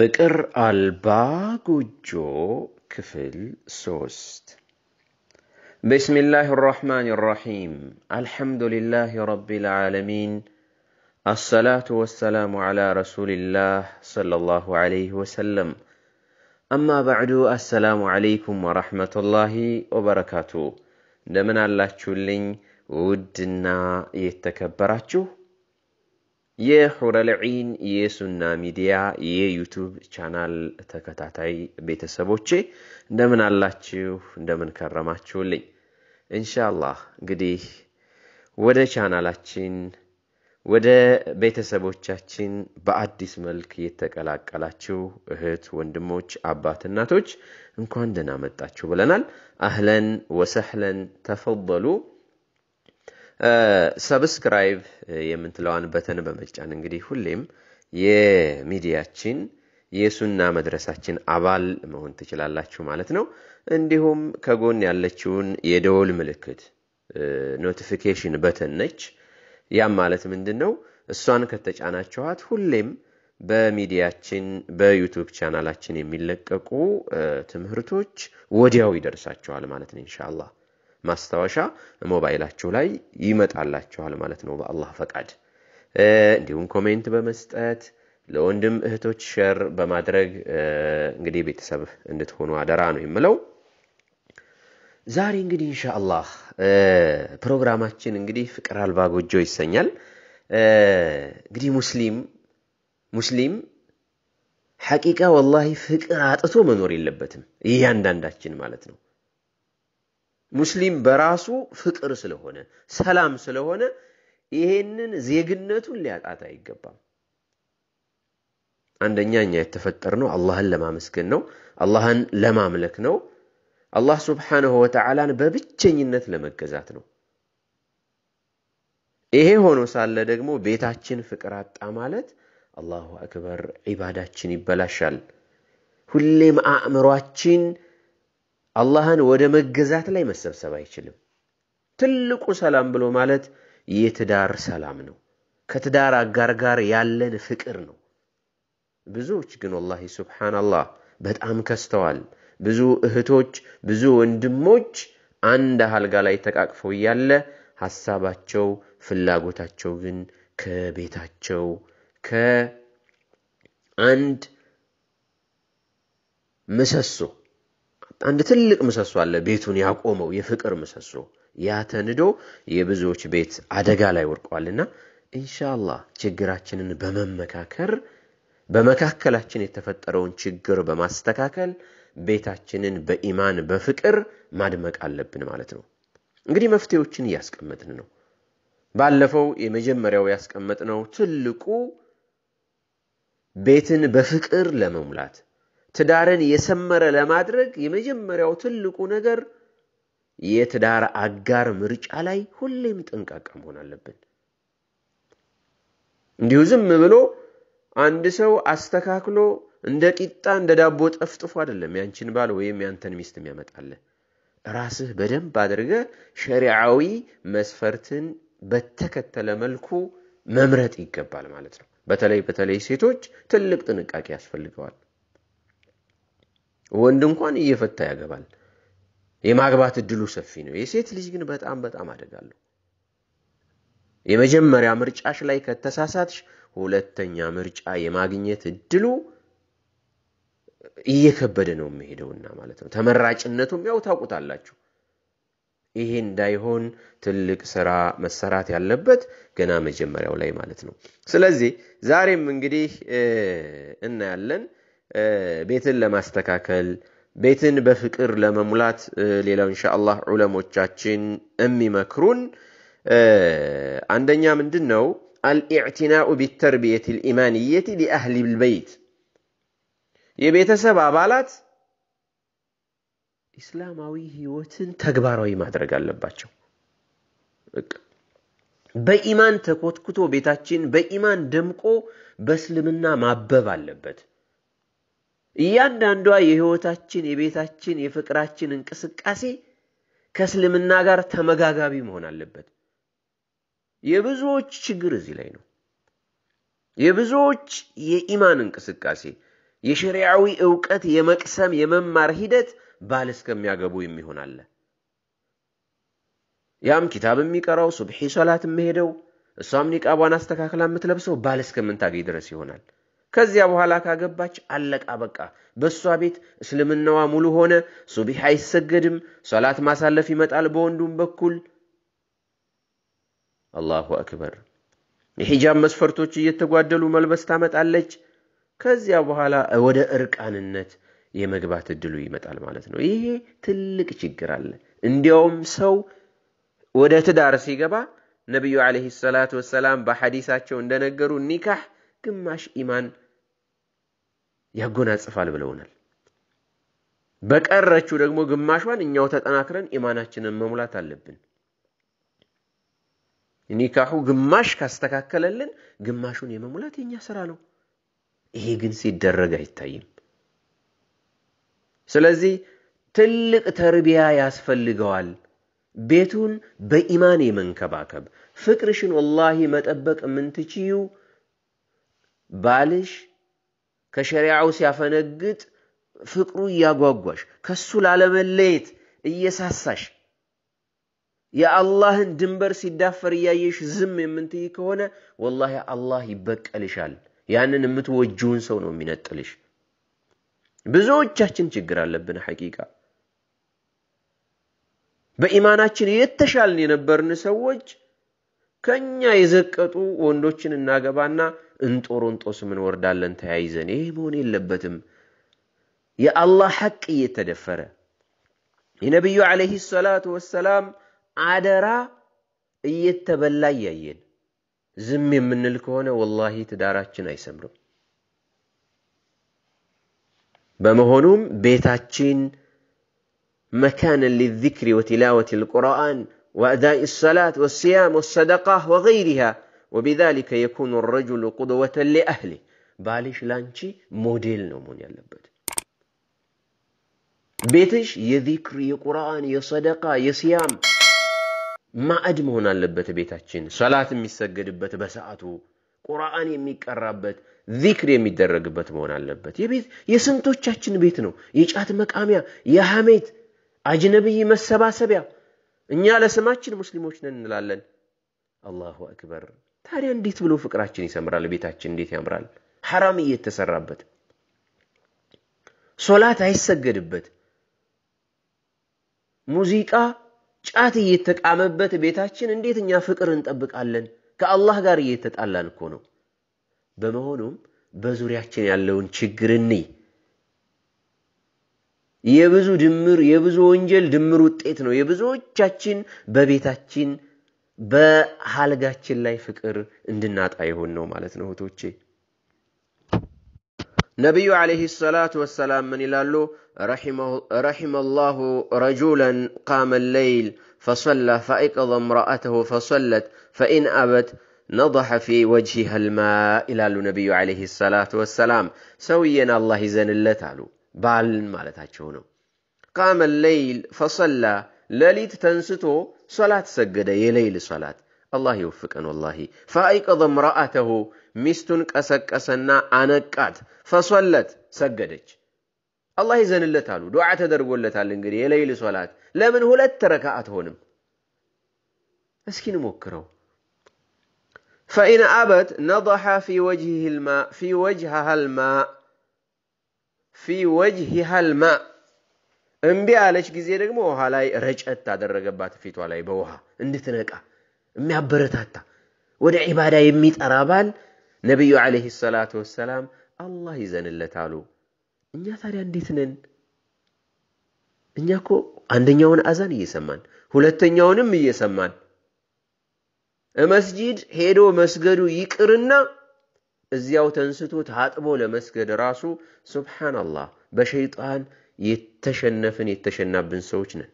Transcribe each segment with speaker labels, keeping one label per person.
Speaker 1: فكر አልባ ጎጆ ክፍል بسم الله الرحمن الرحيم الحمد لله رب العالمين الصلاة والسلام على رسول الله صلى الله عليه وسلم أما بعد السلام عليكم ورحمة الله وبركاته دمنا الله تشولين ودنا يتكبراتشو የሁረልዒን የሱና ሚዲያ የዩቱብ ቻናል ተከታታይ ቤተሰቦቼ እንደምን አላችሁ? እንደምን ከረማችሁልኝ? እንሻላህ እንግዲህ ወደ ቻናላችን ወደ ቤተሰቦቻችን በአዲስ መልክ የተቀላቀላችሁ እህት ወንድሞች፣ አባት እናቶች እንኳን ደህና መጣችሁ ብለናል። አህለን ወሰህለን ተፈበሉ ሰብስክራይብ የምትለዋን በተን በመጫን እንግዲህ ሁሌም የሚዲያችን የሱና መድረሳችን አባል መሆን ትችላላችሁ ማለት ነው። እንዲሁም ከጎን ያለችውን የደወል ምልክት ኖቲፊኬሽን በተን ነች። ያም ማለት ምንድን ነው? እሷን ከተጫናችኋት ሁሌም በሚዲያችን በዩቱብ ቻናላችን የሚለቀቁ ትምህርቶች ወዲያው ይደርሳችኋል ማለት ነው ኢንሻአላህ። ማስታወሻ ሞባይላችሁ ላይ ይመጣላችኋል ማለት ነው በአላህ ፈቃድ። እንዲሁም ኮሜንት በመስጠት ለወንድም እህቶች ሸር በማድረግ እንግዲህ ቤተሰብ እንድትሆኑ አደራ ነው የምለው። ዛሬ እንግዲህ እንሻአላህ ፕሮግራማችን እንግዲህ ፍቅር አልባ ጎጆ ይሰኛል። እንግዲህ ሙስሊም ሙስሊም ሐቂቃ ወላሂ ፍቅር አጥቶ መኖር የለበትም እያንዳንዳችን ማለት ነው። ሙስሊም በራሱ ፍቅር ስለሆነ ሰላም ስለሆነ ይሄንን ዜግነቱን ሊያጣት አይገባም። አንደኛ እኛ የተፈጠርነው አላህን ለማመስገን ነው። አላህን ለማምለክ ነው። አላህ ስብሓንሁ ወተዓላን በብቸኝነት ለመገዛት ነው። ይሄ ሆኖ ሳለ ደግሞ ቤታችን ፍቅር አጣ ማለት አላሁ አክበር ዒባዳችን ይበላሻል። ሁሌም አእምሯችን አላህን ወደ መገዛት ላይ መሰብሰብ አይችልም። ትልቁ ሰላም ብሎ ማለት የትዳር ሰላም ነው። ከትዳር አጋር ጋር ያለን ፍቅር ነው። ብዙዎች ግን ወላሂ ሱብሓነላህ በጣም ከስተዋል። ብዙ እህቶች፣ ብዙ ወንድሞች አንድ አልጋ ላይ ተቃቅፈው እያለ ሀሳባቸው፣ ፍላጎታቸው ግን ከቤታቸው ከአንድ ምሰሶ አንድ ትልቅ ምሰሶ አለ፣ ቤቱን ያቆመው የፍቅር ምሰሶ። ያ ተንዶ የብዙዎች ቤት አደጋ ላይ ወድቋልና ኢንሻአላህ ችግራችንን በመመካከር በመካከላችን የተፈጠረውን ችግር በማስተካከል ቤታችንን በኢማን በፍቅር ማድመቅ አለብን ማለት ነው። እንግዲህ መፍትሄዎችን እያስቀመጥን ነው። ባለፈው የመጀመሪያው ያስቀመጥነው ትልቁ ቤትን በፍቅር ለመሙላት ትዳርን የሰመረ ለማድረግ የመጀመሪያው ትልቁ ነገር የትዳር አጋር ምርጫ ላይ ሁሌም ጥንቃቃ መሆን አለብን። እንዲሁ ዝም ብሎ አንድ ሰው አስተካክሎ እንደ ቂጣ እንደ ዳቦ ጠፍጥፎ አይደለም ያንችን ባል ወይም ያንተን ሚስት የሚያመጣለ ራስህ በደንብ አድርገ ሸሪዓዊ መስፈርትን በተከተለ መልኩ መምረጥ ይገባል ማለት ነው። በተለይ በተለይ ሴቶች ትልቅ ጥንቃቄ ያስፈልገዋል። ወንድ እንኳን እየፈታ ያገባል። የማግባት እድሉ ሰፊ ነው። የሴት ልጅ ግን በጣም በጣም አደጋለሁ። የመጀመሪያ ምርጫሽ ላይ ከተሳሳትሽ ሁለተኛ ምርጫ የማግኘት እድሉ እየከበደ ነው የሚሄደውና ማለት ነው። ተመራጭነቱም ያው ታውቁታላችሁ። ይሄ እንዳይሆን ትልቅ ስራ መሰራት ያለበት ገና መጀመሪያው ላይ ማለት ነው። ስለዚህ ዛሬም እንግዲህ እናያለን። ቤትን ለማስተካከል ቤትን በፍቅር ለመሙላት ሌላው እንሻ ዑለሞቻችን የሚመክሩን አንደኛ ምንድን ነው አልኢዕትናኡ ቢተርቢየት ልኢማንየት ሊአህሊ ልበይት የቤተሰብ አባላት ኢስላማዊ ህይወትን ተግባራዊ ማድረግ አለባቸው። በኢማን ተኮትኩቶ ቤታችን በኢማን ደምቆ በእስልምና ማበብ አለበት። እያንዳንዷ የህይወታችን የቤታችን የፍቅራችን እንቅስቃሴ ከእስልምና ጋር ተመጋጋቢ መሆን አለበት። የብዙዎች ችግር እዚህ ላይ ነው። የብዙዎች የኢማን እንቅስቃሴ የሸሪዓዊ እውቀት የመቅሰም የመማር ሂደት ባል እስከሚያገቡ የሚሆን አለ። ያም ኪታብ የሚቀራው ሱብሒ ሶላት የሚሄደው እሷም ኒቃቧን አስተካክላ የምትለብሰው ባል እስከምንታገኝ ድረስ ይሆናል። ከዚያ በኋላ ካገባች አለቃ በቃ። በእሷ ቤት እስልምናዋ ሙሉ ሆነ። ሱቢህ አይሰገድም፣ ሶላት ማሳለፍ ይመጣል በወንዱም በኩል። አላሁ አክበር። የሂጃብ መስፈርቶች እየተጓደሉ መልበስ ታመጣለች። ከዚያ በኋላ ወደ እርቃንነት የመግባት እድሉ ይመጣል ማለት ነው። ይሄ ትልቅ ችግር አለ። እንዲያውም ሰው ወደ ትዳር ሲገባ ነቢዩ ዓለይሂ ሰላቱ ወሰላም በሐዲሳቸው እንደነገሩ ኒካህ ግማሽ ኢማን ያጎናጽፋል ብለውናል። በቀረችው ደግሞ ግማሿን እኛው ተጠናክረን ኢማናችንን መሙላት አለብን። ኒካሁ ግማሽ ካስተካከለልን ግማሹን የመሙላት የኛ ስራ ነው። ይሄ ግን ሲደረግ አይታይም። ስለዚህ ትልቅ ተርቢያ ያስፈልገዋል። ቤቱን በኢማን የመንከባከብ ፍቅርሽን ወላሂ መጠበቅ የምንትችዩ ባልሽ ከሸሪዓው ሲያፈነግጥ ፍቅሩ እያጓጓሽ ከሱ ላለመለየት እየሳሳሽ የአላህን ድንበር ሲዳፈር እያየሽ ዝም የምንትይ ከሆነ ወላሂ አላህ ይበቀልሻል። ያንን የምትወጂውን ሰው ነው የሚነጥልሽ። ብዙዎቻችን ችግር አለብን። ሐቂቃ በኢማናችን የተሻልን የነበርን ሰዎች ከኛ የዘቀጡ ወንዶችን እናገባና ምን እንወርዳለን ተያይዘን። ይህ መሆን የለበትም። የአላህ ሐቅ እየተደፈረ የነቢዩ ዓለይሂ ሰላቱ ወሰላም አደራ እየተበላ እያየን ዝም የምንል ከሆነ ወላሂ ትዳራችን አይሰምርም። በመሆኑም ቤታችን መካን ሊዚክሪ ወቲላወት ልቁርአን وأداء الصلاة والصيام والصدقة وغيرها وبذلك يكون الرجل قدوة لأهله ባልሽ ላንቺ ሞዴል ነው መሆን ያለበት። ቤትሽ የዚክር፣ የቁርአን፣ የሰደቃ፣ የሲያም ማዕድ መሆን አለበት። ቤታችን ሰላት የሚሰገድበት በሰዓቱ ቁርአን የሚቀራበት ዚክር የሚደረግበት መሆን አለበት። የቤት የስንቶቻችን ቤት ነው የጫት መቃሚያ፣ የሐሜት አጅነብይ መሰባሰቢያ እኛ ለስማችን ሙስሊሞች ነን እንላለን። አላሁ አክበር። ታዲያ እንዴት ብሎ ፍቅራችን ይሰምራል? ቤታችን እንዴት ያምራል? ሐራም እየተሰራበት ሶላት አይሰገድበት፣ ሙዚቃ፣ ጫት እየተቃመበት ቤታችን እንዴት እኛ ፍቅር እንጠብቃለን? ከአላህ ጋር እየተጣላን እኮ ነው። በመሆኑም በዙሪያችን ያለውን ችግር እንይ። የብዙ ድምር የብዙ ወንጀል ድምር ውጤት ነው። የብዙዎቻችን በቤታችን በአልጋችን ላይ ፍቅር እንድናጣ ይሆን ነው ማለት ነው እህቶቼ። ነቢዩ ዓለይሂ ሰላቱ ወሰላም ምን ይላሉ? ረሒመ ረጁለን ቃመ ለይል ፈሰላ ፈአይቀዘ እምረአተሁ ፈሰለት ፈኢን አበት ነضሐ ፊ ወጅሂሃ ልማ ይላሉ ነቢዩ ዓለይሂ ሰላቱ ወሰላም። ሰውዬን አላህ ይዘንለት አሉ ባልን ማለታቸው ነው። ቃመ ለይል ፈሰላ ለሊት ተንስቶ ሶላት ሰገደ። የሌይል ሶላት አላህ ይወፍቀን። ወላሂ ፈአይቀዘ ምራአተሁ ሚስቱን ቀሰቀሰና አነቃት። ፈሶለት ሰገደች። አላህ ይዘንለት አሉ። ዱዓ ተደርጎለታል። እንግዲህ የሌይል ሶላት ለምን ሁለት ረካ አትሆንም? እስኪ ንሞክረው። ፈኢን አበት ነضሐ ፊ ወጅሃ ልማ ፊ ወጅሂሃ ልማእ እምቢ አለች ጊዜ ደግሞ ውሃ ላይ ረጨት አደረገባት ፊቷ ላይ በውሃ እንድትነቃ የሚያበረታታ ወደ ዒባዳ የሚጠራ ባል ነቢዩ ዓለይሂ ሰላቱ ወሰላም አላህ ይዘንለት አሉ። እኛ ታዲያ እንዴት ነን? እኛ እኮ አንደኛውን አዛን እየሰማን ሁለተኛውንም እየሰማን መስጂድ ሄዶ መስገዱ ይቅርና እዚያው ተንስቶ ታጥቦ ለመስገድ ራሱ ሱብሓነላህ በሸይጣን የተሸነፍን የተሸናብን ሰዎች ነን።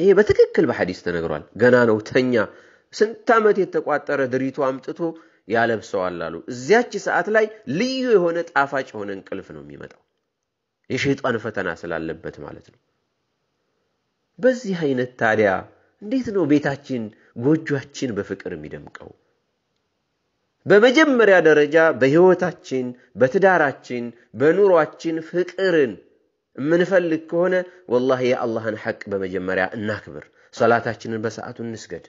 Speaker 1: ይሄ በትክክል በሐዲስ ተነግሯል። ገና ነው ተኛ። ስንት ዓመት የተቋጠረ ድሪቶ አምጥቶ ያለብሰዋል አሉ። እዚያች ሰዓት ላይ ልዩ የሆነ ጣፋጭ የሆነ እንቅልፍ ነው የሚመጣው፣ የሸይጣን ፈተና ስላለበት ማለት ነው። በዚህ አይነት ታዲያ እንዴት ነው ቤታችን ጎጇችን በፍቅር የሚደምቀው? በመጀመሪያ ደረጃ በሕይወታችን፣ በትዳራችን፣ በኑሯችን ፍቅርን የምንፈልግ ከሆነ ወላሂ የአላህን ሐቅ በመጀመሪያ እናክብር። ሰላታችንን በሰዓቱ እንስገድ።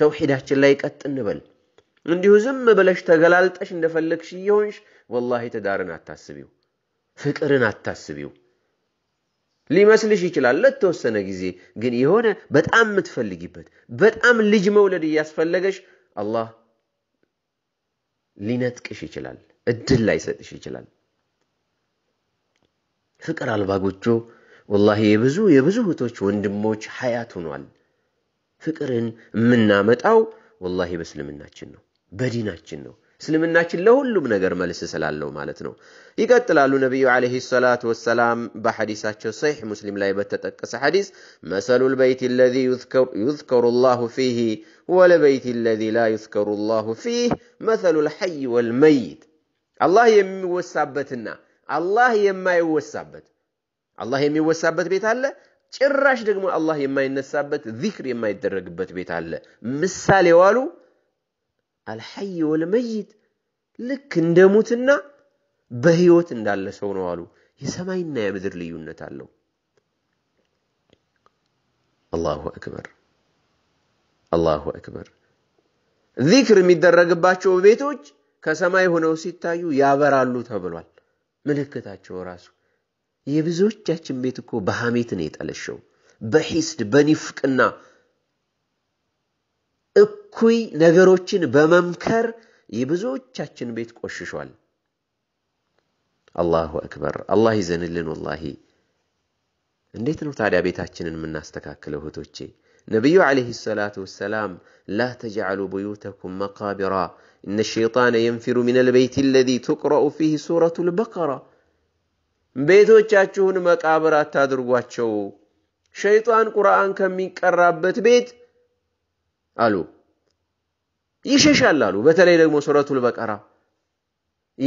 Speaker 1: ተውሒዳችን ላይ ቀጥ እንበል። እንዲሁ ዝም ብለሽ ተገላልጠሽ እንደፈለግሽ እየሆንሽ ወላሂ ትዳርን አታስቢው፣ ፍቅርን አታስቢው። ሊመስልሽ ይችላል ለተወሰነ ጊዜ። ግን የሆነ በጣም የምትፈልጊበት በጣም ልጅ መውለድ እያስፈለገሽ አላህ ሊነጥቅሽ ይችላል። እድል ላይሰጥሽ ይችላል። ፍቅር አልባ ጎጆ ወላሂ የብዙ የብዙ እህቶች ወንድሞች ሀያት ሆኗል። ፍቅርን የምናመጣው ወላሂ በእስልምናችን ነው፣ በዲናችን ነው። እስልምናችን ለሁሉም ነገር መልስ ስላለው ማለት ነው። ይቀጥላሉ ነቢዩ ዓለይሂ ሰላቱ ወሰላም በሐዲሳቸው ሰሒሕ ሙስሊም ላይ በተጠቀሰ ሐዲስ መሰሉል በይት አለዚ ዩዝከሩ ላሁ ፊህ ወለበይት አለዚ ላ ዩዝከሩ ላሁ ፊህ መሰሉል ሐይ ወልመይት አላህ የሚወሳበትና አላህ የማይወሳበት አላህ የሚወሳበት ቤት አለ። ጭራሽ ደግሞ አላህ የማይነሳበት ዚክር የማይደረግበት ቤት አለ። ምሳሌ ዋሉ አልሐይ ወልመይት ልክ እንደ ሙትና በህይወት እንዳለ ሰው ነው አሉ። የሰማይና የምድር ልዩነት አለው። አላሁ አክበር አላሁ አክበር። ዚክር የሚደረግባቸው ቤቶች ከሰማይ ሆነው ሲታዩ ያበራሉ ተብሏል። ምልክታቸው ራሱ የብዙዎቻችን ቤት እኮ በሐሜት ነው የጠለሸው፣ በሂስድ በኒፍቅና እኩይ ነገሮችን በመምከር የብዙዎቻችን ቤት ቆሽሿል። አላሁ አክበር። አላህ ይዘንልን። ወላሂ እንዴት ነው ታዲያ ቤታችንን የምናስተካክለው? እህቶቼ ነቢዩ ዓለይሂ ሰላቱ ወሰላም ላ ተጅዓሉ ቡዩተኩም መቃቢራ እነ ሸይጣነ የንፊሩ ሚነል በይቲ አለዚ ቱቅረኡ ፊህ ሱረቱል በቀራ ቤቶቻችሁን መቃብር አታድርጓቸው። ሸይጣን ቁርአን ከሚቀራበት ቤት አሉ ይሸሻል አሉ። በተለይ ደግሞ ሱረቱል በቀራ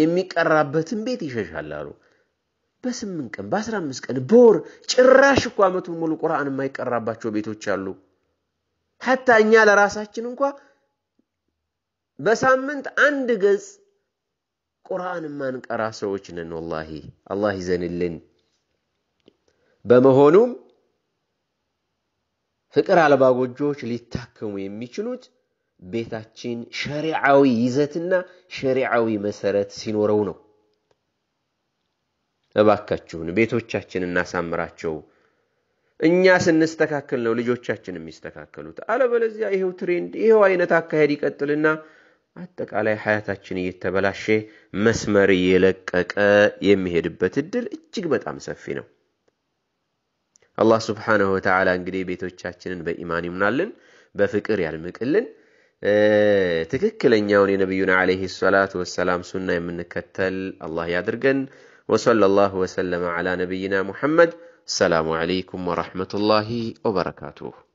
Speaker 1: የሚቀራበትን ቤት ይሸሻል አሉ። በስምንት ቀን በአስራ አምስት ቀን በወር ጭራሽ እኮ ዓመቱን ሙሉ ቁርአን የማይቀራባቸው ቤቶች አሉ። ሐታ እኛ ለራሳችን እንኳ በሳምንት አንድ ገጽ ቁርአን የማንቀራ ሰዎች ነን። ወላሂ አላህ ይዘንልን። በመሆኑም ፍቅር አልባ ጎጆዎች ሊታከሙ የሚችሉት ቤታችን ሸሪዓዊ ይዘትና ሸሪዓዊ መሰረት ሲኖረው ነው። እባካችሁን ቤቶቻችን እናሳምራቸው። እኛ ስንስተካከል ነው ልጆቻችን የሚስተካከሉት። አለበለዚያ ይሄው ትሬንድ ይሄው አይነት አካሄድ ይቀጥልና አጠቃላይ ሀያታችን እየተበላሸ መስመር እየለቀቀ የሚሄድበት እድል እጅግ በጣም ሰፊ ነው። الله سبحانه وتعالى انقدي بيتو تشاكشنن با إيماني منالن بفكر يالمك اللن آه، تككل انياوني نبينا عليه الصلاة والسلام سنة من كتل الله يادرقن وصلى الله وسلم على نبينا محمد السلام عليكم ورحمة الله وبركاته